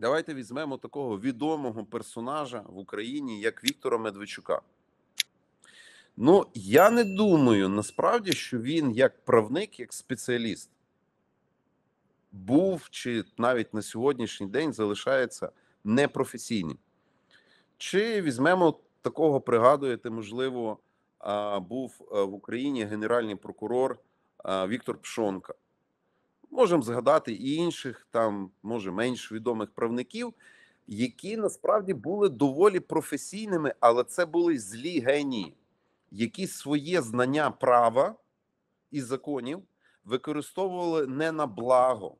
Давайте візьмемо такого відомого персонажа в Україні, як Віктора Медведчука. Ну, я не думаю насправді, що він як правник, як спеціаліст був чи навіть на сьогоднішній день залишається непрофесійним. Чи візьмемо такого, пригадуєте, можливо, був е, в Україні генеральний прокурор Віктор Пшонка. Можемо згадати і інших, там, може, менш відомих правників, які насправді були доволі професійними, але це були злі генії, які своє знання права і законів використовували не на благо.